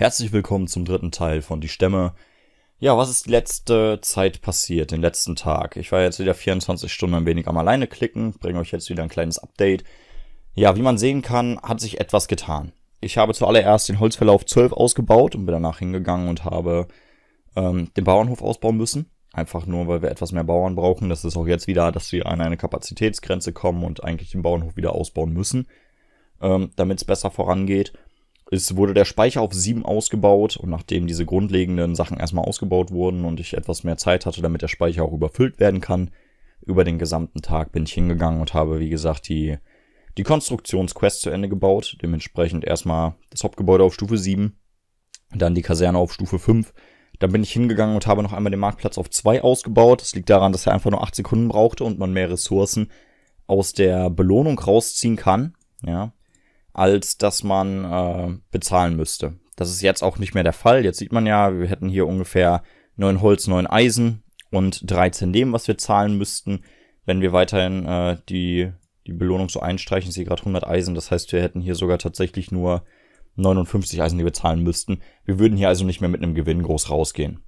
Herzlich willkommen zum dritten Teil von Die Stämme. Ja, was ist die letzte Zeit passiert, den letzten Tag? Ich war jetzt wieder 24 Stunden ein wenig am Alleine klicken, bringe euch jetzt wieder ein kleines Update. Ja, wie man sehen kann, hat sich etwas getan. Ich habe zuallererst den Holzverlauf 12 ausgebaut und bin danach hingegangen und habe ähm, den Bauernhof ausbauen müssen. Einfach nur, weil wir etwas mehr Bauern brauchen. Das ist auch jetzt wieder, dass wir an eine Kapazitätsgrenze kommen und eigentlich den Bauernhof wieder ausbauen müssen, ähm, damit es besser vorangeht es wurde der Speicher auf 7 ausgebaut und nachdem diese grundlegenden Sachen erstmal ausgebaut wurden und ich etwas mehr Zeit hatte, damit der Speicher auch überfüllt werden kann, über den gesamten Tag bin ich hingegangen und habe, wie gesagt, die, die Konstruktionsquest zu Ende gebaut. Dementsprechend erstmal das Hauptgebäude auf Stufe 7, dann die Kaserne auf Stufe 5. Dann bin ich hingegangen und habe noch einmal den Marktplatz auf 2 ausgebaut. Das liegt daran, dass er einfach nur 8 Sekunden brauchte und man mehr Ressourcen aus der Belohnung rausziehen kann. Ja, als dass man äh, bezahlen müsste. Das ist jetzt auch nicht mehr der Fall. Jetzt sieht man ja, wir hätten hier ungefähr 9 Holz, 9 Eisen und 13 Leben, was wir zahlen müssten, wenn wir weiterhin äh, die, die Belohnung so einstreichen. Ich sehe gerade 100 Eisen, das heißt, wir hätten hier sogar tatsächlich nur 59 Eisen, die wir zahlen müssten. Wir würden hier also nicht mehr mit einem Gewinn groß rausgehen.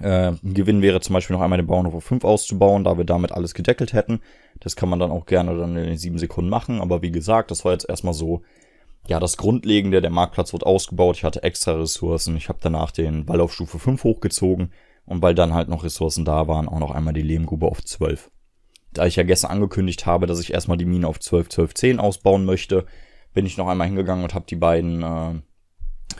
Äh, Gewinn wäre zum Beispiel noch einmal den Bauernhof 5 auszubauen, da wir damit alles gedeckelt hätten. Das kann man dann auch gerne dann in den 7 Sekunden machen, aber wie gesagt, das war jetzt erstmal so, ja, das Grundlegende, der Marktplatz wird ausgebaut, ich hatte extra Ressourcen, ich habe danach den Ball auf Stufe 5 hochgezogen und weil dann halt noch Ressourcen da waren, auch noch einmal die Lehmgrube auf 12. Da ich ja gestern angekündigt habe, dass ich erstmal die Mine auf 12, 12, 10 ausbauen möchte, bin ich noch einmal hingegangen und habe die beiden äh,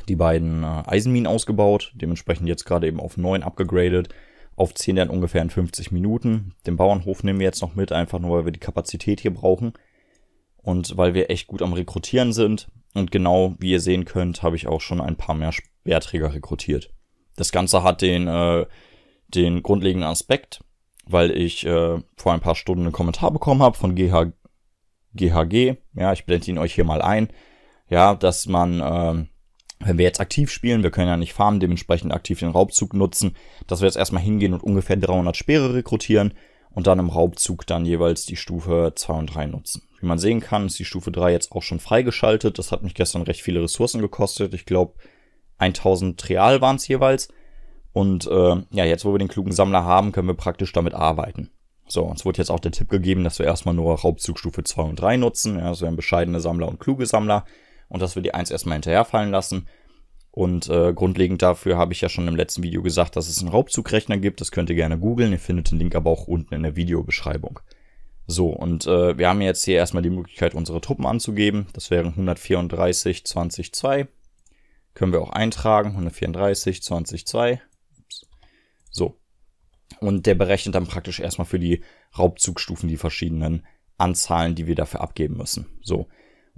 die beiden äh, Eisenminen ausgebaut, dementsprechend jetzt gerade eben auf 9 abgegradet, auf 10 dann ungefähr in 50 Minuten. Den Bauernhof nehmen wir jetzt noch mit, einfach nur weil wir die Kapazität hier brauchen und weil wir echt gut am Rekrutieren sind. Und genau wie ihr sehen könnt, habe ich auch schon ein paar mehr Speerträger rekrutiert. Das Ganze hat den, äh, den grundlegenden Aspekt, weil ich äh, vor ein paar Stunden einen Kommentar bekommen habe von GH, GHG. Ja, ich blende ihn euch hier mal ein. Ja, dass man... Äh, wenn wir jetzt aktiv spielen, wir können ja nicht farmen, dementsprechend aktiv den Raubzug nutzen, dass wir jetzt erstmal hingehen und ungefähr 300 Speere rekrutieren und dann im Raubzug dann jeweils die Stufe 2 und 3 nutzen. Wie man sehen kann, ist die Stufe 3 jetzt auch schon freigeschaltet. Das hat mich gestern recht viele Ressourcen gekostet. Ich glaube, 1000 Real waren es jeweils. Und äh, ja, jetzt, wo wir den klugen Sammler haben, können wir praktisch damit arbeiten. So, uns wurde jetzt auch der Tipp gegeben, dass wir erstmal nur Raubzugstufe 2 und 3 nutzen. Ja, also wir haben bescheidene Sammler und kluge Sammler und dass wir die 1 erstmal hinterherfallen lassen. Und äh, grundlegend dafür habe ich ja schon im letzten Video gesagt, dass es einen Raubzugrechner gibt. Das könnt ihr gerne googeln. Ihr findet den Link aber auch unten in der Videobeschreibung. So, und äh, wir haben jetzt hier erstmal die Möglichkeit, unsere Truppen anzugeben. Das wären 134, 20, 2. Können wir auch eintragen. 134, 20, 2. So. Und der berechnet dann praktisch erstmal für die Raubzugstufen die verschiedenen Anzahlen, die wir dafür abgeben müssen. So.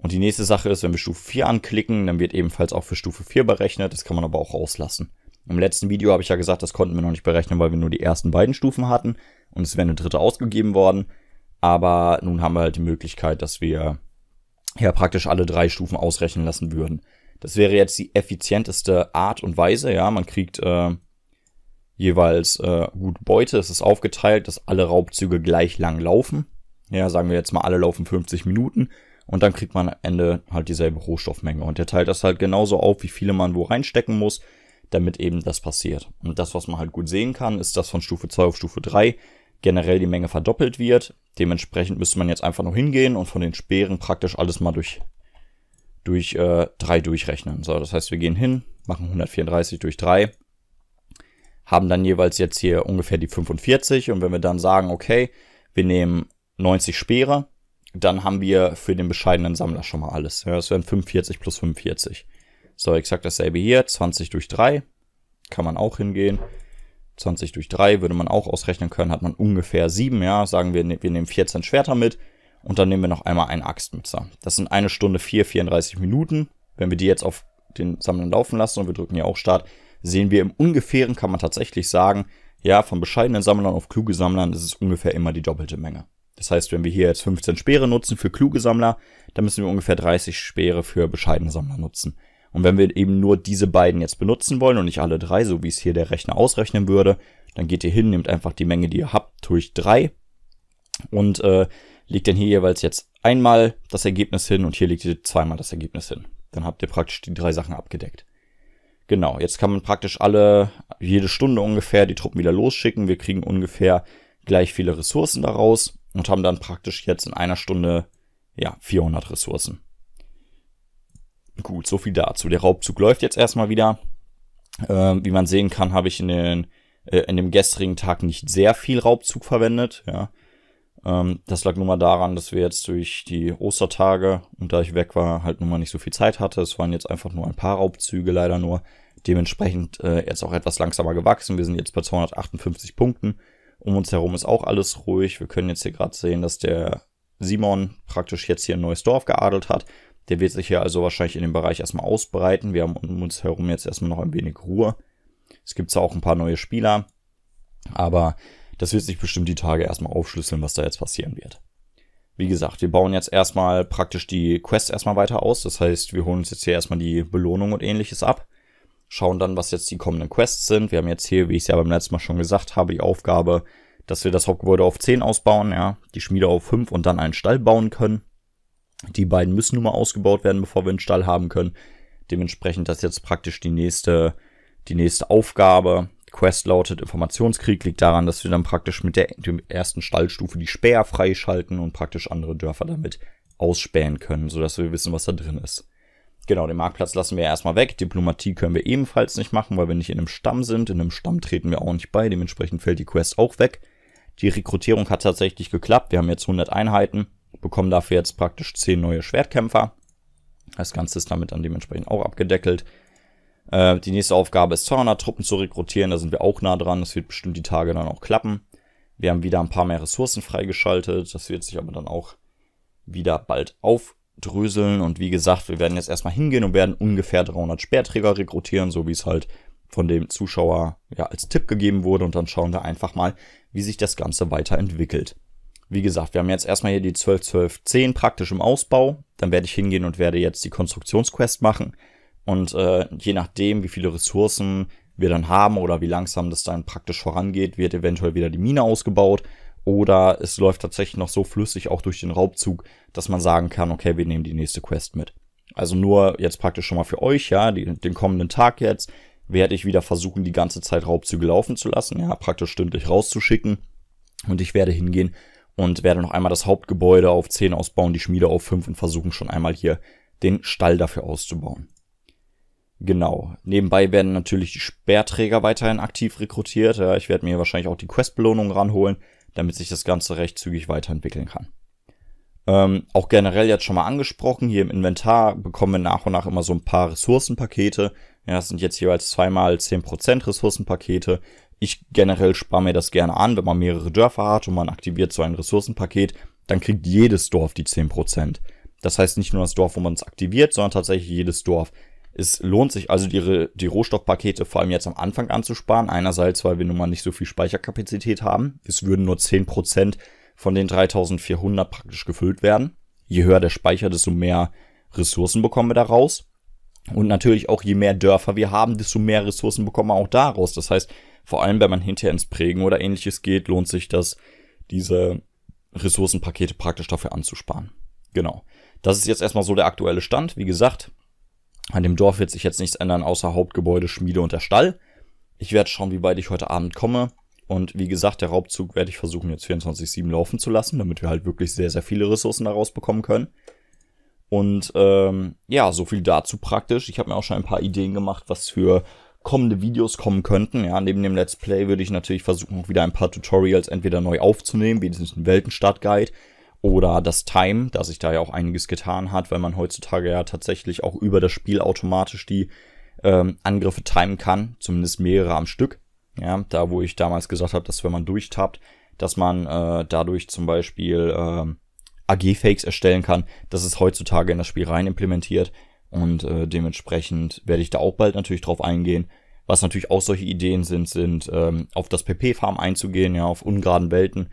Und die nächste Sache ist, wenn wir Stufe 4 anklicken, dann wird ebenfalls auch für Stufe 4 berechnet. Das kann man aber auch rauslassen. Im letzten Video habe ich ja gesagt, das konnten wir noch nicht berechnen, weil wir nur die ersten beiden Stufen hatten und es wäre eine dritte ausgegeben worden. Aber nun haben wir halt die Möglichkeit, dass wir ja praktisch alle drei Stufen ausrechnen lassen würden. Das wäre jetzt die effizienteste Art und Weise. Ja, man kriegt äh, jeweils äh, gut Beute. Es ist aufgeteilt, dass alle Raubzüge gleich lang laufen. Ja, sagen wir jetzt mal, alle laufen 50 Minuten und dann kriegt man am Ende halt dieselbe Rohstoffmenge. Und der teilt das halt genauso auf, wie viele man wo reinstecken muss, damit eben das passiert. Und das, was man halt gut sehen kann, ist, dass von Stufe 2 auf Stufe 3 generell die Menge verdoppelt wird. Dementsprechend müsste man jetzt einfach nur hingehen und von den Speeren praktisch alles mal durch durch äh, 3 durchrechnen. So, das heißt, wir gehen hin, machen 134 durch 3, haben dann jeweils jetzt hier ungefähr die 45 und wenn wir dann sagen, okay, wir nehmen 90 Speere, dann haben wir für den bescheidenen Sammler schon mal alles. Ja, das wären 45 plus 45. So, exakt dasselbe hier. 20 durch 3 kann man auch hingehen. 20 durch 3 würde man auch ausrechnen können, hat man ungefähr 7, ja. Sagen wir, ne, wir nehmen 14 Schwerter mit und dann nehmen wir noch einmal einen Axtmützer. Das sind eine Stunde 4, 34 Minuten. Wenn wir die jetzt auf den Sammlern laufen lassen und wir drücken hier auch Start, sehen wir im ungefähren, kann man tatsächlich sagen, ja, von bescheidenen Sammlern auf kluge Sammlern ist es ungefähr immer die doppelte Menge. Das heißt, wenn wir hier jetzt 15 Speere nutzen für kluge Sammler, dann müssen wir ungefähr 30 Speere für bescheidene Sammler nutzen. Und wenn wir eben nur diese beiden jetzt benutzen wollen und nicht alle drei, so wie es hier der Rechner ausrechnen würde, dann geht ihr hin, nehmt einfach die Menge, die ihr habt, durch drei und äh, legt dann hier jeweils jetzt einmal das Ergebnis hin und hier legt ihr zweimal das Ergebnis hin. Dann habt ihr praktisch die drei Sachen abgedeckt. Genau, jetzt kann man praktisch alle, jede Stunde ungefähr die Truppen wieder losschicken. Wir kriegen ungefähr gleich viele Ressourcen daraus und haben dann praktisch jetzt in einer Stunde ja 400 Ressourcen. Gut, so viel dazu. Der Raubzug läuft jetzt erstmal wieder. Ähm, wie man sehen kann, habe ich in, den, äh, in dem gestrigen Tag nicht sehr viel Raubzug verwendet. Ja. Ähm, das lag nun mal daran, dass wir jetzt durch die Ostertage und da ich weg war, halt nun mal nicht so viel Zeit hatte. Es waren jetzt einfach nur ein paar Raubzüge, leider nur dementsprechend äh, jetzt auch etwas langsamer gewachsen. Wir sind jetzt bei 258 Punkten. Um uns herum ist auch alles ruhig. Wir können jetzt hier gerade sehen, dass der Simon praktisch jetzt hier ein neues Dorf geadelt hat. Der wird sich hier also wahrscheinlich in dem Bereich erstmal ausbreiten. Wir haben um uns herum jetzt erstmal noch ein wenig Ruhe. Es gibt zwar auch ein paar neue Spieler, aber das wird sich bestimmt die Tage erstmal aufschlüsseln, was da jetzt passieren wird. Wie gesagt, wir bauen jetzt erstmal praktisch die Quest erstmal weiter aus. Das heißt, wir holen uns jetzt hier erstmal die Belohnung und ähnliches ab schauen dann, was jetzt die kommenden Quests sind. Wir haben jetzt hier, wie ich es ja beim letzten Mal schon gesagt habe, die Aufgabe, dass wir das Hauptgebäude auf 10 ausbauen, ja, die Schmiede auf 5 und dann einen Stall bauen können. Die beiden müssen nun mal ausgebaut werden, bevor wir einen Stall haben können. Dementsprechend das jetzt praktisch die nächste, die nächste Aufgabe. Quest lautet Informationskrieg, liegt daran, dass wir dann praktisch mit der ersten Stallstufe die Späher freischalten und praktisch andere Dörfer damit ausspähen können, sodass wir wissen, was da drin ist. Genau, den Marktplatz lassen wir erstmal weg. Diplomatie können wir ebenfalls nicht machen, weil wir nicht in einem Stamm sind. In einem Stamm treten wir auch nicht bei. Dementsprechend fällt die Quest auch weg. Die Rekrutierung hat tatsächlich geklappt. Wir haben jetzt 100 Einheiten, bekommen dafür jetzt praktisch 10 neue Schwertkämpfer. Das Ganze ist damit dann dementsprechend auch abgedeckelt. Äh, die nächste Aufgabe ist 200 Truppen zu rekrutieren. Da sind wir auch nah dran. Das wird bestimmt die Tage dann auch klappen. Wir haben wieder ein paar mehr Ressourcen freigeschaltet. Das wird sich aber dann auch wieder bald auf dröseln. Und wie gesagt, wir werden jetzt erstmal hingehen und werden ungefähr 300 Speerträger rekrutieren, so wie es halt von dem Zuschauer ja als Tipp gegeben wurde. Und dann schauen wir einfach mal, wie sich das Ganze weiterentwickelt. Wie gesagt, wir haben jetzt erstmal hier die 12, 12, 10 praktisch im Ausbau. Dann werde ich hingehen und werde jetzt die Konstruktionsquest machen. Und äh, je nachdem, wie viele Ressourcen wir dann haben oder wie langsam das dann praktisch vorangeht, wird eventuell wieder die Mine ausgebaut oder es läuft tatsächlich noch so flüssig auch durch den Raubzug, dass man sagen kann, okay, wir nehmen die nächste Quest mit. Also nur jetzt praktisch schon mal für euch, ja, die, den kommenden Tag jetzt werde ich wieder versuchen, die ganze Zeit Raubzüge laufen zu lassen, ja, praktisch stündlich rauszuschicken. Und ich werde hingehen und werde noch einmal das Hauptgebäude auf 10 ausbauen, die Schmiede auf 5 und versuchen schon einmal hier den Stall dafür auszubauen. Genau. Nebenbei werden natürlich die Sperrträger weiterhin aktiv rekrutiert. Ja, ich werde mir wahrscheinlich auch die Questbelohnung ranholen damit sich das Ganze recht zügig weiterentwickeln kann. Ähm, auch generell jetzt schon mal angesprochen, hier im Inventar bekommen wir nach und nach immer so ein paar Ressourcenpakete. Ja, das sind jetzt jeweils zweimal 10% Ressourcenpakete. Ich generell spare mir das gerne an, wenn man mehrere Dörfer hat und man aktiviert so ein Ressourcenpaket, dann kriegt jedes Dorf die 10%. Das heißt nicht nur das Dorf, wo man es aktiviert, sondern tatsächlich jedes Dorf. Es lohnt sich also, die, die Rohstoffpakete vor allem jetzt am Anfang anzusparen. Einerseits, weil wir nun mal nicht so viel Speicherkapazität haben. Es würden nur 10% von den 3400 praktisch gefüllt werden. Je höher der Speicher, desto mehr Ressourcen bekommen wir daraus. Und natürlich auch, je mehr Dörfer wir haben, desto mehr Ressourcen bekommen wir auch daraus. Das heißt, vor allem, wenn man hinterher ins Prägen oder ähnliches geht, lohnt sich das, diese Ressourcenpakete praktisch dafür anzusparen. Genau. Das ist jetzt erstmal so der aktuelle Stand. Wie gesagt, an dem Dorf wird sich jetzt nichts ändern, außer Hauptgebäude, Schmiede und der Stall. Ich werde schauen, wie weit ich heute Abend komme. Und wie gesagt, der Raubzug werde ich versuchen, jetzt 24-7 laufen zu lassen, damit wir halt wirklich sehr, sehr viele Ressourcen daraus bekommen können. Und ähm, ja, so viel dazu praktisch. Ich habe mir auch schon ein paar Ideen gemacht, was für kommende Videos kommen könnten. Ja, neben dem Let's Play würde ich natürlich versuchen, auch wieder ein paar Tutorials entweder neu aufzunehmen, wie diesen Weltenstadt-Guide oder das Time, da sich da ja auch einiges getan hat, weil man heutzutage ja tatsächlich auch über das Spiel automatisch die ähm, Angriffe timen kann, zumindest mehrere am Stück. Ja, da wo ich damals gesagt habe, dass wenn man durchtappt, dass man äh, dadurch zum Beispiel äh, AG-Fakes erstellen kann, das ist heutzutage in das Spiel rein implementiert und äh, dementsprechend werde ich da auch bald natürlich drauf eingehen. Was natürlich auch solche Ideen sind, sind ähm, auf das PP-Farm einzugehen, ja, auf ungeraden Welten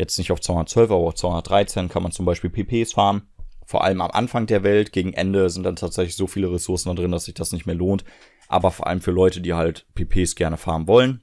Jetzt nicht auf 212, aber auf 213 kann man zum Beispiel PPs farmen. Vor allem am Anfang der Welt, gegen Ende sind dann tatsächlich so viele Ressourcen da drin, dass sich das nicht mehr lohnt. Aber vor allem für Leute, die halt PPs gerne farmen wollen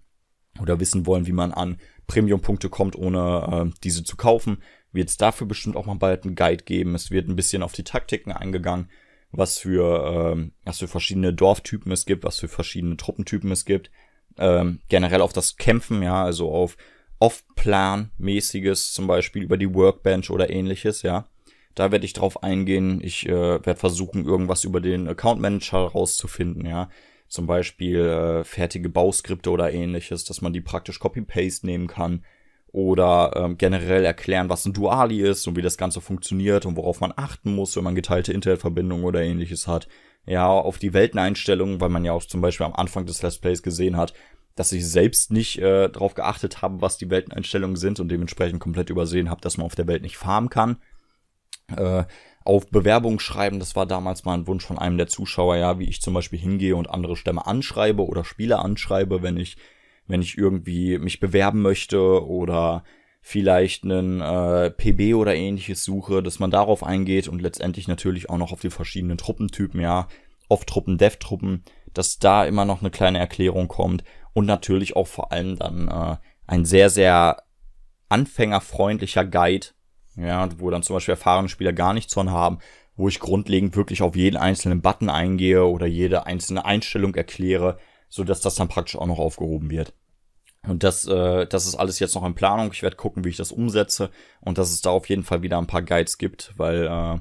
oder wissen wollen, wie man an Premium-Punkte kommt, ohne äh, diese zu kaufen, wird es dafür bestimmt auch mal bald einen Guide geben. Es wird ein bisschen auf die Taktiken eingegangen, was für, ähm, was für verschiedene Dorftypen es gibt, was für verschiedene Truppentypen es gibt. Ähm, generell auf das Kämpfen, ja, also auf Off-Plan-mäßiges, zum Beispiel über die Workbench oder ähnliches, ja. Da werde ich drauf eingehen. Ich äh, werde versuchen, irgendwas über den Account Manager rauszufinden, ja. Zum Beispiel äh, fertige Bauskripte oder ähnliches, dass man die praktisch Copy-Paste nehmen kann. Oder ähm, generell erklären, was ein Duali ist und wie das Ganze funktioniert und worauf man achten muss, wenn man geteilte Internetverbindungen oder ähnliches hat. Ja, auf die Welteneinstellungen, weil man ja auch zum Beispiel am Anfang des Let's Plays gesehen hat, dass ich selbst nicht äh, darauf geachtet habe, was die Welteneinstellungen sind und dementsprechend komplett übersehen habe, dass man auf der Welt nicht farmen kann. Äh, auf Bewerbung schreiben, das war damals mal ein Wunsch von einem der Zuschauer, ja, wie ich zum Beispiel hingehe und andere Stämme anschreibe oder Spieler anschreibe, wenn ich, wenn ich irgendwie mich bewerben möchte oder vielleicht einen äh, PB oder ähnliches suche, dass man darauf eingeht und letztendlich natürlich auch noch auf die verschiedenen Truppentypen, ja, off Truppen, Dev Truppen, dass da immer noch eine kleine Erklärung kommt und natürlich auch vor allem dann äh, ein sehr, sehr anfängerfreundlicher Guide, ja, wo dann zum Beispiel erfahrene Spieler gar nichts von haben, wo ich grundlegend wirklich auf jeden einzelnen Button eingehe oder jede einzelne Einstellung erkläre, so dass das dann praktisch auch noch aufgehoben wird. Und das, äh, das ist alles jetzt noch in Planung. Ich werde gucken, wie ich das umsetze und dass es da auf jeden Fall wieder ein paar Guides gibt, weil äh,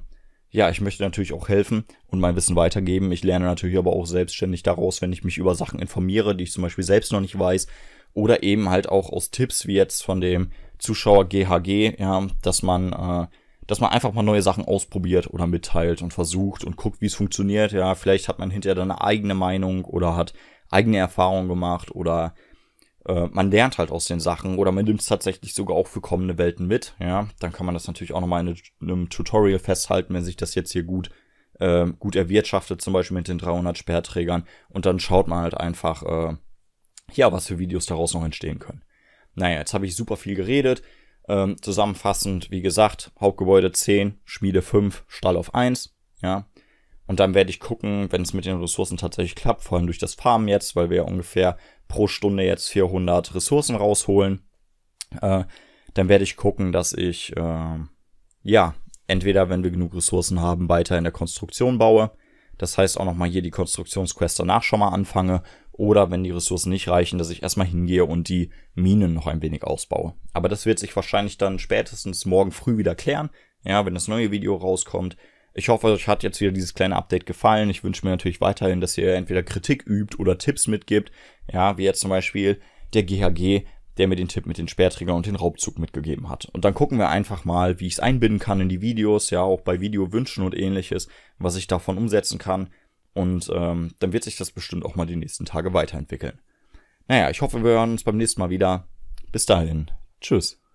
ja, ich möchte natürlich auch helfen und mein Wissen weitergeben. Ich lerne natürlich aber auch selbstständig daraus, wenn ich mich über Sachen informiere, die ich zum Beispiel selbst noch nicht weiß. Oder eben halt auch aus Tipps, wie jetzt von dem Zuschauer GHG, ja, dass man, äh, dass man einfach mal neue Sachen ausprobiert oder mitteilt und versucht und guckt, wie es funktioniert. Ja, vielleicht hat man hinterher dann eine eigene Meinung oder hat eigene Erfahrungen gemacht oder äh, man lernt halt aus den Sachen oder man nimmt es tatsächlich sogar auch für kommende Welten mit. Ja, dann kann man das natürlich auch nochmal in einem Tutorial festhalten, wenn sich das jetzt hier gut äh, gut erwirtschaftet, zum Beispiel mit den 300 Sperrträgern. Und dann schaut man halt einfach, äh, ja, was für Videos daraus noch entstehen können. Naja, jetzt habe ich super viel geredet. Ähm, zusammenfassend, wie gesagt, Hauptgebäude 10, Schmiede 5, Stall auf 1, ja. Und dann werde ich gucken, wenn es mit den Ressourcen tatsächlich klappt, vor allem durch das Farmen jetzt, weil wir ja ungefähr pro Stunde jetzt 400 Ressourcen rausholen, äh, dann werde ich gucken, dass ich, äh, ja, entweder, wenn wir genug Ressourcen haben, weiter in der Konstruktion baue. Das heißt auch nochmal hier die Konstruktionsquest danach schon mal anfange. Oder wenn die Ressourcen nicht reichen, dass ich erstmal hingehe und die Minen noch ein wenig ausbaue. Aber das wird sich wahrscheinlich dann spätestens morgen früh wieder klären. Ja, wenn das neue Video rauskommt, ich hoffe, euch hat jetzt wieder dieses kleine Update gefallen. Ich wünsche mir natürlich weiterhin, dass ihr entweder Kritik übt oder Tipps mitgibt. Ja, wie jetzt zum Beispiel der GHG, der mir den Tipp mit den Sperrträgern und den Raubzug mitgegeben hat. Und dann gucken wir einfach mal, wie ich es einbinden kann in die Videos, ja, auch bei Videowünschen und ähnliches, was ich davon umsetzen kann. Und ähm, dann wird sich das bestimmt auch mal die nächsten Tage weiterentwickeln. Naja, ich hoffe, wir hören uns beim nächsten Mal wieder. Bis dahin. Tschüss.